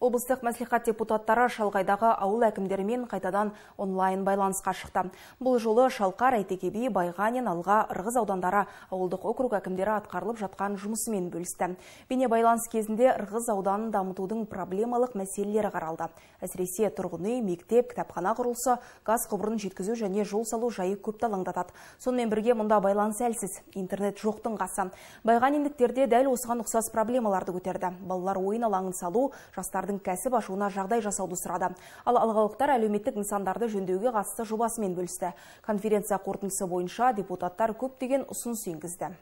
Облыстық мәслихат депутаттары Шалғайдағы ауыл әкімдерімен қайтадан онлайн байланысқа шықты. Бұл жолы Шалқар әйтеке би Байғанин Алға Ырғыз аудандары ауылдық округ әкімдері атқарылып жатқан жұмысымен бөлісті. Бейне байланыс кезінде Ырғыз ауданын дамытудың проблемалық мәселелері қаралды. Әсіресе тұрғын үй, мектеп, кітапхана құрылысы, газ құбырын жеткізу және жол салу жайы көпті алаңдатады. Сонымен бірге мұнда байланыс әлсіз, интернет жоқтың қасы. Байғаниндіктерде дәл осыған ұқсас проблемаларды көтерді. Балалар ойын алаңын салу, жастарды кәсіп ашуына жағдай жасауды сұрады. Ал алғалықтар әлеуметтік нысандарды жөндеуге қатысты жобасымен бөлісті. Конференция қорытындысы бойынша депутаттар көптеген ұсыныс енгізді.